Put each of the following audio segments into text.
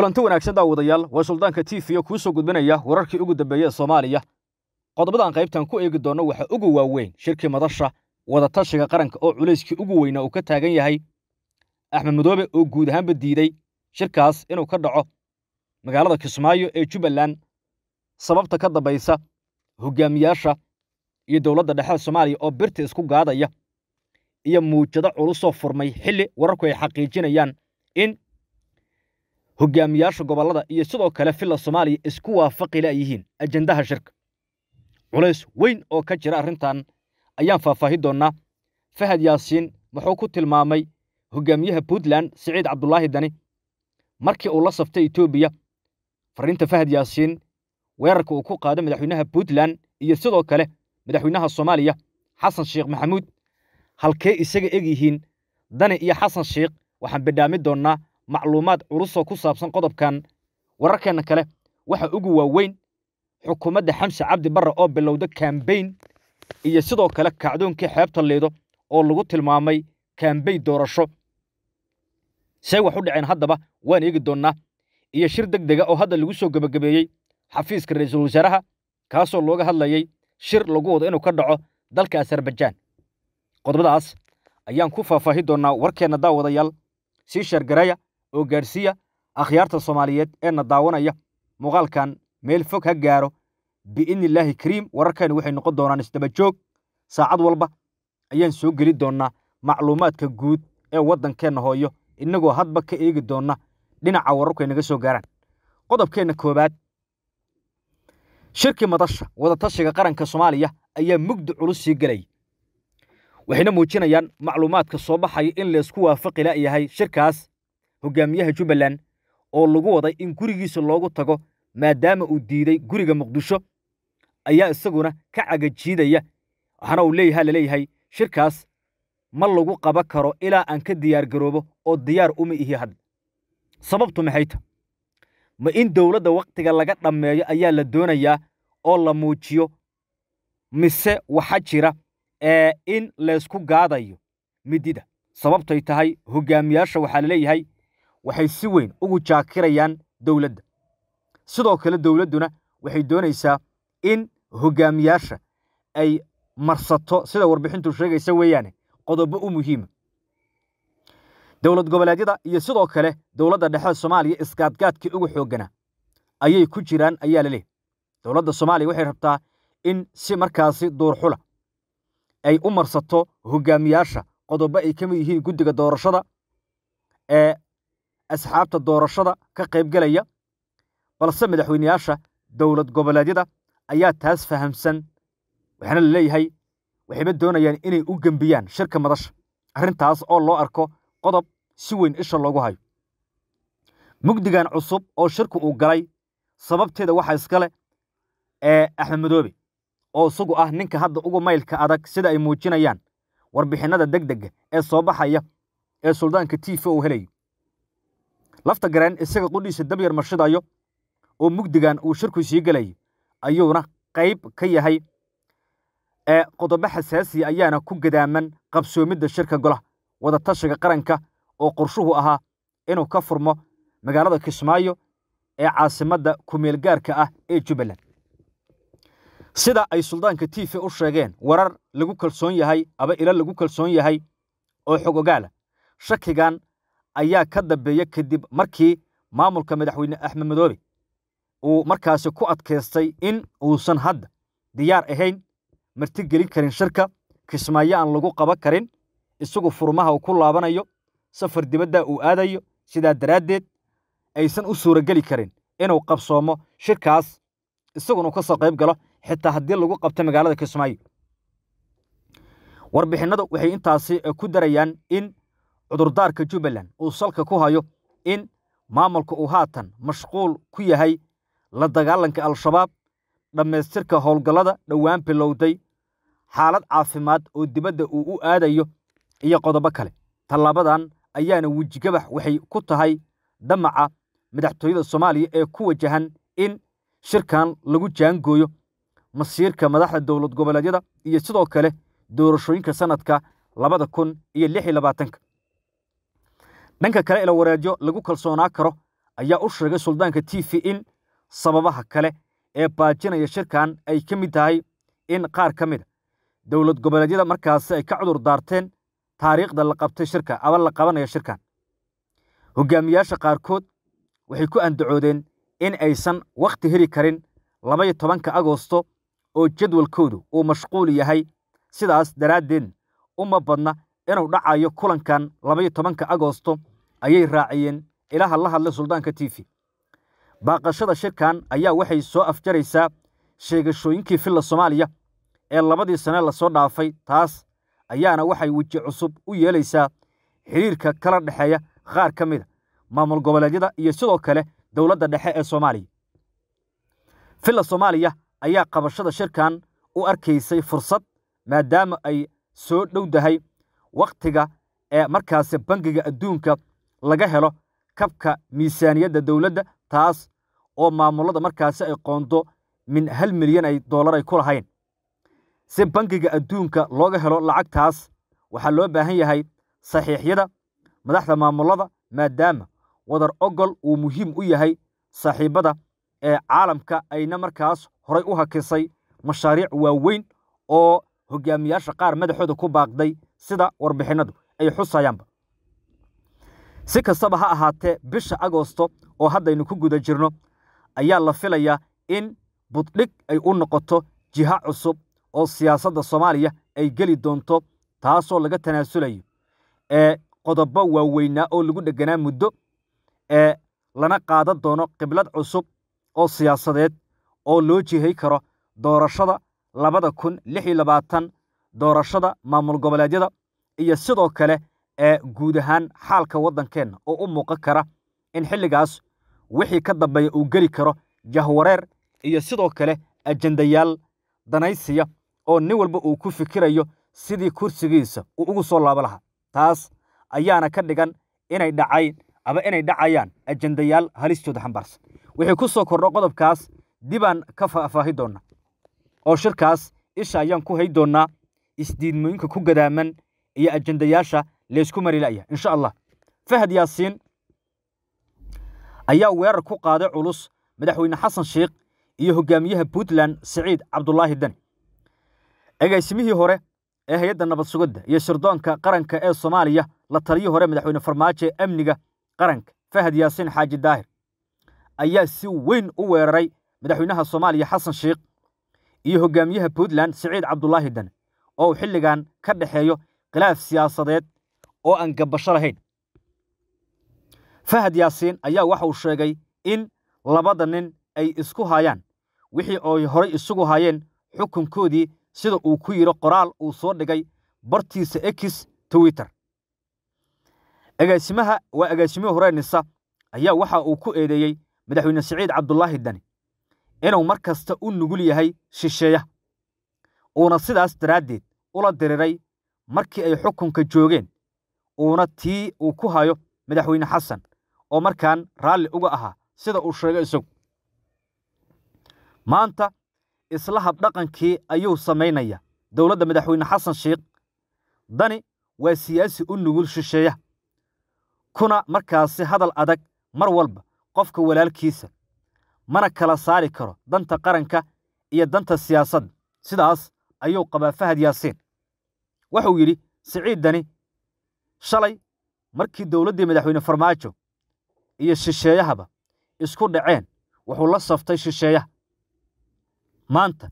kulanti wanaagsan daawadayaal waa suldaanka tiifiya kuu soo gudbinaya wararkii ugu dambeeya ee soomaaliya qodobadaan qaybtan ku eegi doonno waxaa ugu waaweyn shirkii madasha wadatashiga qaranka oo culayskii ugu weynaa uu ka taagan yahay axmed madoobe oo guud ahaanba diiday shirkaas inuu ka dhaco magaalada kismaayo ee jubbaland sababta ka dambaysa hogaamiyaasha iyo dowladda dhexe soomaaliya oo birta isku gaadaya iyo muujado culusoo furmay xilli wararku ay xaqiijinayaan in hogaamiyaasha gobollada iyo sidoo kale filla soomaaliya isku waafaqila ay yihiin ajendaha shirka culays weyn oo ka jira arrintan ayaan faahfaahi doonnaa fahad yaasiin muxuu ku tilmaamay hogaamiyaha puntland siciid cabdulaahi dani markii uu la saftay etoobiya fariinta fahad yaasiin weerarka uu ku qaado madaxweynaha puntland iyo sidoo kale madaxweynaha soomaaliya xasan sheekh maxamuud halkee isaga eg yihiin dani iyo xasan sheekh waxaan bidhaami doonnaa macluumaad culusoo ku saabsan qodobkan wararkeenna kale waxa ugu waaweyn xukuumadda xamse cabdi barre oo bilowda kaambeyn iyo sidoo kale kacdoonkii xeebta liido oo lagu tilmaamay kambeyn doorasho say wax u dhaceen haddaba waan eegi doonnaa iyo shir deg dega oo hadda lagu soo gebagabeeyey xafiiska ra'iisul wasaaraha kaasoo looga hadlayay shir lagu wado inuu ka dhaco dalka asarbajaan qodobadaas ayaan ku faahfaahi doonnaa warkeenna daawadayaal sii sheergareeya oo gaadhsiiya akhyaarta soomaaliyeed ee na daawanaya muuqaalkan meel fog ha gaaro biidnillaahi kariim wararkaynu waxay noqon doonaan isdaba joog saacad walba ayaan soo geli doonnaa macluumaadka guud ee waddankeenna hooyo innagoo hadba ka eegi doonna dhinaca wararku ay naga soo gaaraan qodobkeenna koowaad shirkii madasha wadatashiga qaranka soomaaliya ayaa mugdi culus sii gelaya waxayna muujinayaan macluumaadka soo baxaya in laysku waafaqi la yahay shirkaas hogaamiyaha jubbaland oo lagu waday in gurigiisa loogu tago maadaama uu diiday guriga muqdisho ayaa isaguna ka cagajiidaya waxaana uu leeyaha laleeyahay shirkaas ma lagu qaba karo ilaa aan ka diyaargaroobo oo diyaar uma ihi had sababtu maxay ta ma in dowladda wakhtiga laga dhammeeyo ayaa la doonayaa oo la muujiyo mise waxa jira in laysku gaadayo midida sababtay tahay hogaamiyaasha waxaa laleeyahay waxay si weyn ugu jaakirayaan dowladda sidoo kale dowladduna waxay doonaysaa in hogaamiyaasha ay marsato sida warbixintu sheegaysa weeyaane qodobo u muhiima dowlad goboleedyada iyo sidoo kale dowladda dhexe soomaaliya isgaadgaadkii ugu xoogganaa ayay ku jiraan ayaa la leehay dowladda soomaaliya waxay rabtaa in si markaasi duurxula ay u marsato hogaamiyaasha qodobo ay ka mid yihiin guddiga doorashada ee asxaabta doorashada ka qaybgelaya balse madaxweyneyaasha dowlad goboleedyada ayaa taas fahamsan waxaana la leeyahay waxayba doonayaan inay u gembiyaan shirka madasha arrintaas oo loo arko qodob si weyn isha loogu hayo mugdigan cusub oo shirku uu galay sababteeda waxaa iskale ee axmed madoobe oo isagu ah ninka hadda ugu maylka adag sida ay muujinayaan warbixinnada deg dega ah ee soo baxaya ee suldaanka tiifa uu helayo lafta gareen isaga qudhiisa dabyar marshidayo oo mugdigan uu shirku sii gelay ayuuna qayb ka yahay ee qodobo xasaasiya ayaana ku gadaaman qabsoomidda shirka gola wadatashiga qaranka oo qorshuhu ahaa inuu ka furmo magaalada kismaayo ee caasimadda kumeelgaarka ah ee jubbaland sida ay suldaanka t v u sheegeen warar lagu kalsoon yahay aba ilo lagu kalsoon yahay oo xog ogaalah shakigan ayaa ka dambeeya kadib markii maamulka madaxweyne axmed madoobe uu markaasi ku adkaystay in uusan hadda diyaar ahayn martigelin karin shirka kismaayo aan lagu qaban karin isagu furmaha uu ku laabanayo safar dibadda uu aadayo sidaa daraaddeed aysan u suurageli karin inuu qabsoomo shirkaas isaguna ka soo qayb galo xitaa haddii lagu qabto magaalada kismaayo warbixinnadu waxay intaasi ku darayaan in cudurdaarka jubbaland uu salka ku hayo in maamulka uu haatan mashquul ku yahay la dagaalanka al-shabaab dhammaystirka howlgallada dhowaan bilowday xaalad caafimaad oo dibadda uu u aadayo iyo qodobo kale tallaabadan ayaana wejigabax waxay ku tahay damaca madaxtooyada soomaaliya ee ku wajahan in shirkan lagu jaangooyo masiirka madaxda dowlad goboleedyada iyo sidoo kale doorashooyinka sannadka labada kun iyo lix iyo labaatanka dhanka kale ila wareejo lagu kalsoonaa karo ayaa u sheegay suldaanka t v in sababaha kale ee baajinaya shirkan ay ka mid tahay in qaar ka mid a ah dowlad goboleedyada markaasi ay ka cudur daarteen taariikhda la qabtay shirka ama la qabanaya shirkan hogaamiyaasha qaarkood waxay ku andacoodeen in aysan wakhti heli karin labaiyo tobanka agoosto oo jadwalkoodu uu mashquul yahay sidaas daraaddeed uma badna inuu dhacayo kulankan labaiyo tobanka agoosto ayay raaciyeen ilaha la hadlay suldaanka t v baaqashada shirkan ayaa waxay soo afjaraysaa sheegashooyinkii filla soomaaliya ee labadii sane lasoo dhaafay taas ayaana waxay weji cusub u yeelaysaa xidhiirka kala dhexeeya qaar ka mida maamul goboleedyada iyo sidoo kale dowladda dhexe ee soomaaliya filla soomaaliya ayaa qabashada shirkan u arkaysay fursad maadaama ay soo dhow dahay wakhtiga ee markaasi bangiga adduunka laga helo kabka miisaaniyadda dowladda taas oo maamulada markaasi ay qoonto min hal milyan ay doolar ay ku lahayn si bangiga adduunka looga helo lacagtaas waxaa loo baahan yahay saxiixyada madaxda maamulada maadaama wadar ogol uu muhiim u yahay saaxiibada ee caalamka ayna markaas horay u hakisay mashaariic waaweyn oo hogaamiyaasha qaar madaxooda ku baaqday sida warbixinnadu ay xusayaanba si kastaba ha ahaatee bisha agoosto oo haddaynu ku guda jirno ayaa la filayaa in buddhig ay u noqoto jiha cusub oo siyaasadda soomaaliya ay geli doonto taasoo laga tanaasulayo ee qodobo waaweynaa oo lagu dheganaa muddo ee lana qaadan doono qiblad cusub oo siyaasadeed oo loo jihay karo doorashada labada kun lix iyo labaatan doorashada maamul goboleedyada iyo sidoo kale ee guud ahaan xaalka waddankeenna oo u muuqan kara in xilligaas wixii ka dambeeya uu geli karo jahwareer iyo sidoo kale ajandayaal danaysiya oo nin walba uu ku fikirayo sidii kursigiisa uu ugu soo laabo lahaa taas ayaana ka dhigan inay dhacayn ama inay dhacayaan ajandayaal halistooda xambaarsan wixii ku soo kordho qodobkaas dibaan ka faahfaahi doonnaa oo shirkaas isha ayaan ku hay doonnaa isdiidmooyinka ku gadaaman iyo ajandayaasha laysku mari la'yahay insha allah fahad yaasiin ayaa weerar ku qaaday culus madaxweyne xasan sheekh iyo hogaamiyaha puntland siciid cabdulaahi dani agaysimihii hore ee hay-adda nabad sugidda iyo sirdoonka qaranka ee soomaaliya la taliyii hore madaxweyne farmaajo ee amniga qaranka fahad yaasiin xaaji daahir ayaa si weyn u weeraray madaxweynaha soomaaliya xasan sheekh iyo hogaamiyaha puntland siciid cabdulaahi dani oo uu xilligan ka dhexeeyo khilaaf siyaasadeed oo aan gabasho lahayn fahad yaasiin ayaa waxa uu sheegay in labada nin ay isku haayaan wixii ay horay isugu haayeen xukunkoodii sida uu ku yidhi qoraal uu soo dhigay bartiisa ekis twitter agaasimaha waa agaasimihii hore nisa ayaa waxa uu ku eedeeyey madaxweyne siciid cabdulaahi dani inuu mar kasta u nugul yahay shisheeyaha uuna sidaas daraaddeed ula diriray markii ay xukunka joogeen uuna tii uu ku hayo madaxweyne xasan oo markaan raalli uga ahaa sida uu sheego isagu maanta isla dhaqankii ayuu samaynaya dowladda madaxweyne xasan sheekh dani waa siyaasi u nugul shisheeya kuna markaasi hadal adag mar walba qofka walaalkiisa mana kala saari karo danta qaranka iyo danta siyaasadda sidaas ayuu qabaa fahad yaasiin wuxuu yidhi siciid dani shalay markii dowladdii madaxweyne farmaajo iyo shisheeyahaba isku dhaceen wuxuu la saftay shisheeyaha maanta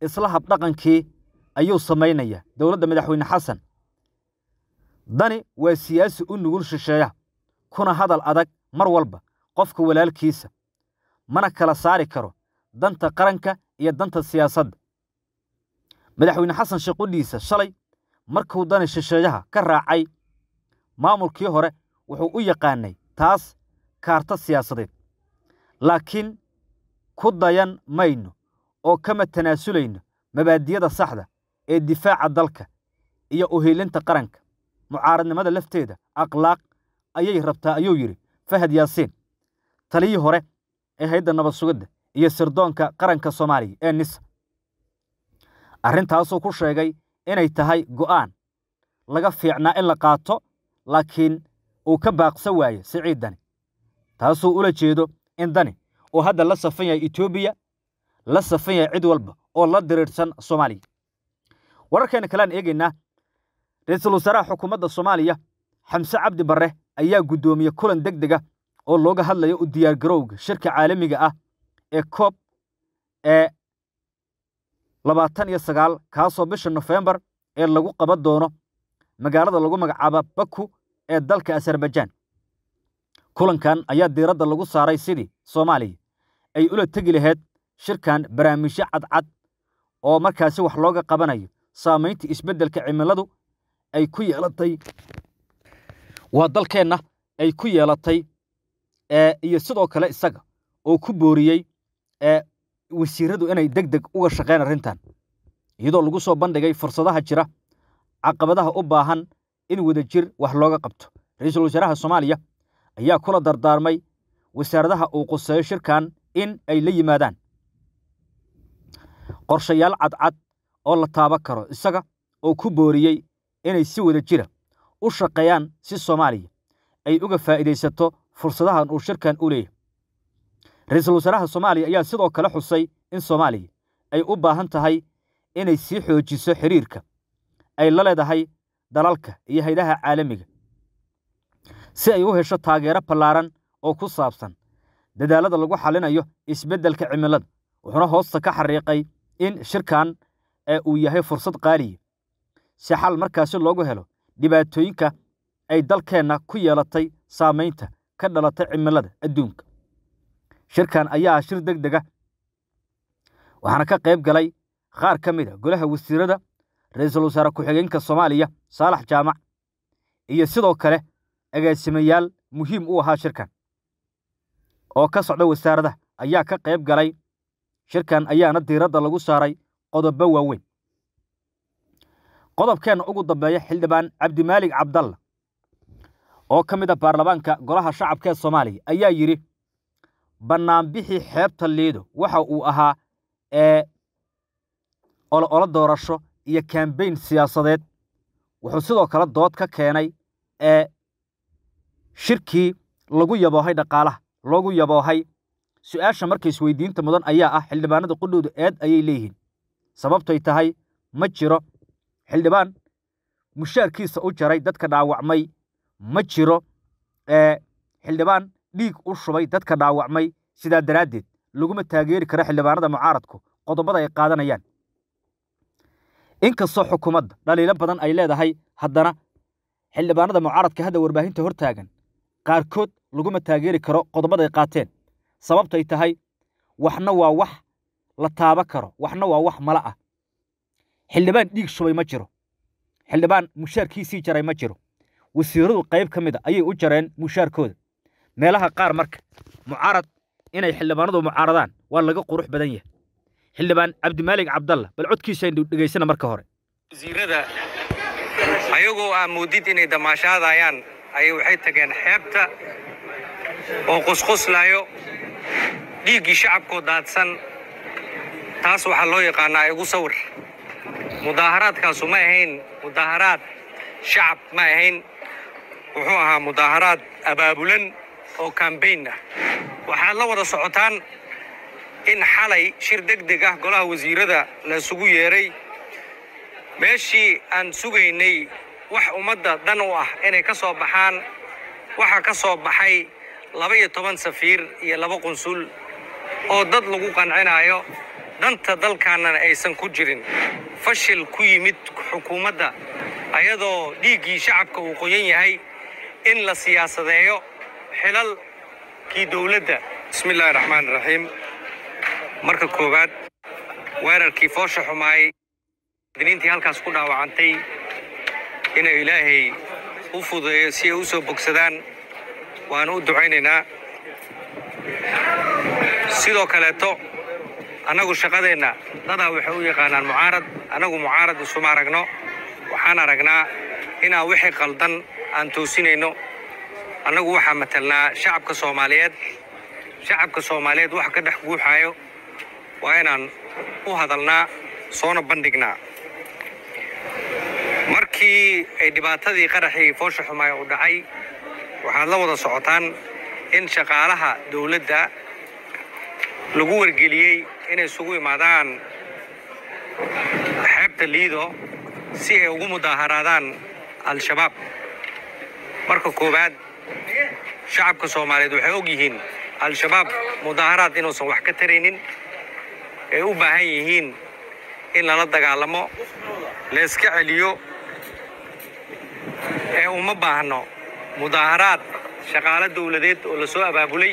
isla habdhaqankii ayuu samaynayaa dowladda madaxweyne xasan dani waa siyaasi u nugul shisheeyaha kuna hadal adag mar walba qofka walaalkiisa mana kala saari karo danta qaranka iyo danta siyaasadda madaxweyne xasan shaqudiisa shalay markuu dani shisheeyaha ka raacay maamulkii hore wuxuu u yaqaanay taas kaarta siyaasadeed laakiin ku dayan mayno oo kama tanaasulayno mabaadiyada saxda ee difaaca dalka iyo uhiilinta qaranka mucaaradnimada lafteeda akhlaaq ayay rabtaa ayuu yidhi fahad yaasiin taliyii hore ee hay nabad nabadsugadda iyo sirdoonka qaranka soomaaliya ee nisa arrintaasuu ku sheegay inay tahay go'aan laga fiicnaa in la qaato laakiin uu ka baaqsan waayo siciiddani taasuu ula jeedo in dani uu hadda la safan yahay etoobiya la safan yahay cid walba oo la diriirsan soomaaliya wararkeena kaleaan eegaynaa ra-iisul wasaaraha xukuumadda soomaaliya xamse cabdi barre ayaa guddoomiye kulan deg dega ah oo looga hadlayo u diyaargarowga shirka caalamiga ah ee koob ee labaatan iyo sagaal kaasoo bisha nofembar ee lagu qaban doono magaalada lagu magacaaba baku ee dalka azerbaijaan kulankan ayaa diiradda lagu saaray sidii soomaaliya ay ula tegi laheyd shirkan barnaamijyo cadcad oo markaasi wax looga qabanayo saamaynta isbeddelka cimiladu ay ku yeelatay waa dalkeenna ay ku yeelatay iyo sidoo kale isaga oo ku booriyey wasiiradu inay deg deg uga shaqeyn arrintan iyadoo lagu soo bandhigay fursadaha jira caqabadaha u baahan in wadajir wax looga qabto ra-iisul wasaaraha soomaaliya ayaa kula dardaarmay wasaaradaha uu quseeyo shirkan in ay la yimaadaan qorshayaal cadcad oo la taaban karo isaga oo ku booriyey inay si wada jira ah u shaqeeyaan si soomaaliya ay uga faa'iidaysato fursadahan uu shirkan u leeyahay ra-iisul wasaaraha soomaaliya ayaa sidoo kale xusay in soomaaliya ay u baahan tahay inay sii xoojiso xiriirka ay la leedahay dalalka iyo haydaha caalamiga si ay u hesho taageero ballaaran oo ku saabsan dadaalada lagu xalinayo isbeddelka cimilada wuxuuna hoosta ka xariiqay in shirkan uu yahay fursad qaaliya si xal markaasi loogu helo dhibaatooyinka ay dalkeenna ku yeelatay saamaynta ka dhalatay cimilada adduunka shirkan ayaa ah shir deg dega waxaana ka qayb galay qaar ka mid a ah golaha wasiirada ra-iisul wasaare ku-xigeenka soomaaliya saalax jaamac iyo sidoo kale agaasimayaal muhiim u ahaa shirkan oo ka socda wasaaradaha ayaa ka qayb galay shirkan ayaana diiradda lagu saaray qodobo waaweyn qodobkeenna ugu dambeeya xildhibaan cabdimaalig cabdalla oo ka mid a ah baarlamaanka golaha shacabka ee soomaaliya ayaa yidhi bannaanbixii xeebta liido waxa uu ahaa ee doorasho iyo kambeyn siyaasadeed wuxuu sidoo kale dood ka keenay ee shirkii lagu yaboohay dhaqaalaha loogu yaboohay su-aasha marka isweydiinta mudan ayaa ah xildhibaanada qudhowda eed ayay leeyihiin sababtoy tahay ma jiro xildhibaan mushaarkiisa u jaray dadka dhaawacmay ma jiro xildhibaan dhiig u shubay dadka dhaawacmay sidaa daraaddeed laguma taageeri karo xildhibaanada mucaaradku qodobada ay qaadanayaan inkastoo xukuumadda dhaliilo badan ay leedahay haddana xildhibaanada mucaaradka hadda warbaahinta hor taagan qaarkood laguma taageeri karo qodobaday qaateen sababtay tahay waxna waa wax la taaba karo waxna waa wax mala ah xildhibaan dhiig shubay ma jiro xildhibaan mushaarkiisii jaray ma jiro wasiiradu qayb ka mida ayay u jareen mushaarkooda meelaha qaar marka mucaarad inay xildhibaanadu mucaaradaan waa laga qurux badan yahay xildhibaan cabdimaalig cabdalla bal codkiisa dhegaysana marka hore wasiirada ayagoo ah moodid inay damaashaadayaan ayay waxay tageen xeebta oo qusquslayo dhiiggii shacabkoo daadsan taas waxaa loo yaqaanaa igu sawir mudaaharaadkaasu ma ahayn mudaaharaad shacab ma ahayn wuxuu ahaa mudaaharaad abaabulan oo kambayn ah waxaad la wada socotaan in xalay shir degdeg ah golaha wasiirada la isugu yeedhay meeshii aan sugaynay wax ummadda dan u ah inay ka soo baxaan waxaa ka soo baxay laba-iyo toban safiir iyo laba qunsul oo dad lagu qancinaayo danta dalkaannana aysan ku jirin fashil ku yimid xukuumadda ayadoo dhiiggii shacabka uu qoyan yahay in la siyaasadeeyo xilalkii dowladda bismi illaahi raxmaan raxiim marka koowaad weerarkii foosha xumaay muwaadiniintii halkaas ku dhaawacantay inay ilaahay u fududeeyo si ay u soo bogsadaan waanu u ducaynaynaa sidoo kaleeto annagu shaqadeenna dadaa waxay u yaqaanaan mucaarad annagu mucaarad isuma aragno waxaan aragnaa inaan wixii qaldan aan toosinayno annagu waxaa matalnaa shacabka soomaaliyeed shacabka soomaaliyeed wax ka dhex guuxaayo waa inaan u hadalnaa soona bandhignaa markii ay dhibaatadii qaraxii foosha xumaaya u dhacay waxaad la wada socotaan in shaqaalaha dowladda lagu wargeliyey inay isugu imaadaan xeebta liido si ay ugu mudaaharaadaan al-shabaab marka koowaad shacabka soomaaliyeed waxay og yihiin al-shabaab mudaaharaad inuusan wax ka taraynin ay u baahan yihiin in lala dagaalamo layska celiyo ee uma baahno mudaaharaad shaqaalo dawladeed oo la soo abaabulay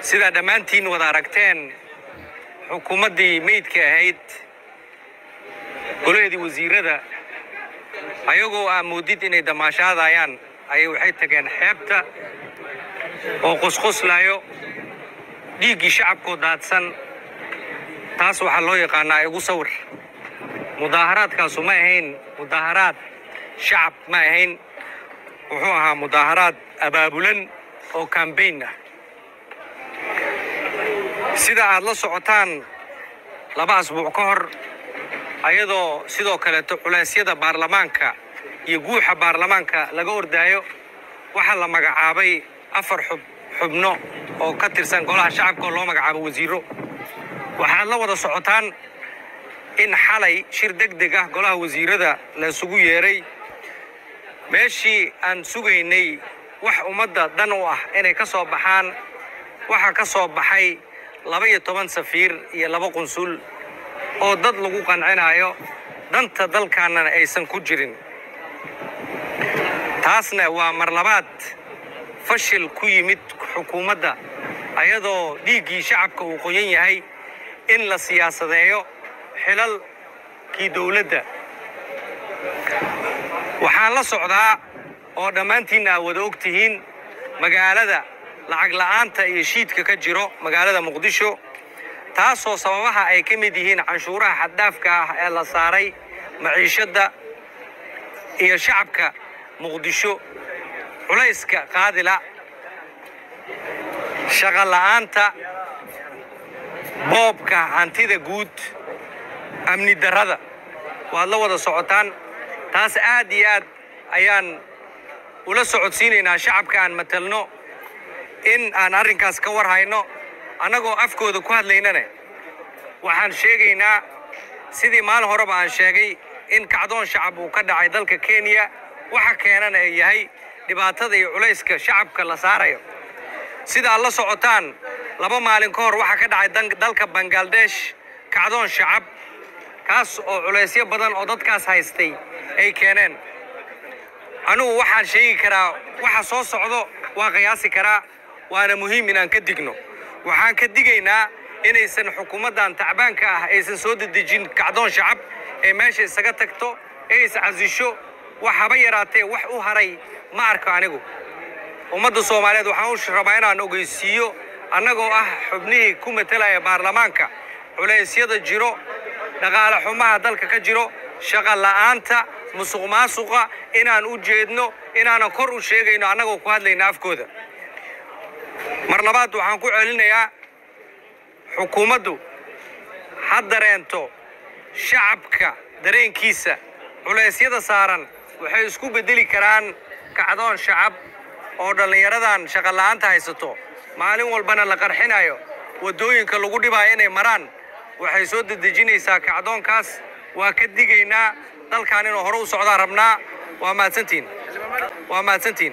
sidaa dhammaantiin wada aragteen xukuumaddii meydka ahayd golaheedii wasiirada ayagoo aa moodid inay damaashaadayaan ayay waxay tageen xeebta oo qusquslaayo dhiiggii shacabkoo daadsan taas waxaa loo yaqaanaa igu sawir mudaaharaadkaasu ma ahayn mudaaharaad shacab ma ahayn wuxuu ahaa mudaaharaad abaabulan oo kambayn ah sida aad la socotaan laba asbuuc ka hor ayadoo sidoo kaleeto culeysyada baarlamaanka iyo guuxa baarlamaanka laga ordaayo waxaa la magacaabay afar xub xubno oo ka tirsan golaha shacabka oo loo magacaabo wasiiro waxaad la wada socotaan in xalay shir degdeg ah golaha wasiirada la isugu yeedhay meeshii aan sugaynay wax ummadda dan u ah inay ka soo baxaan waxaa ka soo baxay laba iyo toban safiir iyo laba qunsul oo dad lagu qancinayo danta dalkaannana aysan ku jirin taasna waa marlabaad fashil ku yimid xukuumadda ayadoo dhiiggii shacabka uu qoyan yahay in la siyaasadeeyo xilalkii dowladda waxaan la socdaa oo dhammaantiinna aad wada og tihiin magaalada lacag la'aanta iyo shiidka ka jiro magaalada muqdisho taasoo sababaha ay ka mid yihiin canshuuraha xaddaafka ah ee la saaray maciishadda iyo shacabka muqdisho culayska qaadila shaqola'aanta boobka hantida guud amni darrada waad la wada socotaan taas aad iyo aad ayaan ula socodsiinaynaa shacabka aan matalno in aan arrinkaas ka war hayno annagoo afkooda ku hadlaynana waxaan sheegaynaa sidii maalin horeba aan sheegay in kacdoon shacab uu ka dhacay dalka kenya waxa keenana ay yahay dhibaatada iyo culayska shacabka la saarayo sida aad la socotaan laba maalin ka hor waxaa ka dhacay dalka bangaladesh kacdoon shacab kaas oo culaysyo badan oo dadkaas haystay ay keeneen anugu waxaan sheegi karaa waxa soo socdo waa qiyaasi karaa waana muhiim inaan ka digno waxaan ka digaynaa inaysan xukuumaddan tacbaanka ah aysan soo dedejin kacdoon shacab ee meesha isaga tagto ee is casisho wax haba yaraatee wax u haray ma arko anigu ummadda soomaaliyeed waxaan u rabaa inaan ogeysiiyo annagoo ah xubnihii ku matelaya baarlamaanka culaysyada jiro dhaqaale xumaha dalka ka jiro shaqa la'aanta musuq maasuqa inaan u jeedno inaanan kor u sheegayno annagoo ku hadlayna afkooda mar labaad waxaan ku celinayaa xukuumaddu ha dareento shacabka dareenkiisa culaysyada saaran waxay isku beddeli karaan kacdoon shacab oo dhallinyaradan shaqola'aanta haysato maalin walbana la qarxinayo waddooyinka lagu dhibaayo inay maraan waxay soo dedejinaysaa kacdoonkaas waa ka digaynaa dalkan inuu hore u socdaa rabnaa waa mahadsantiin waa mahadsantiin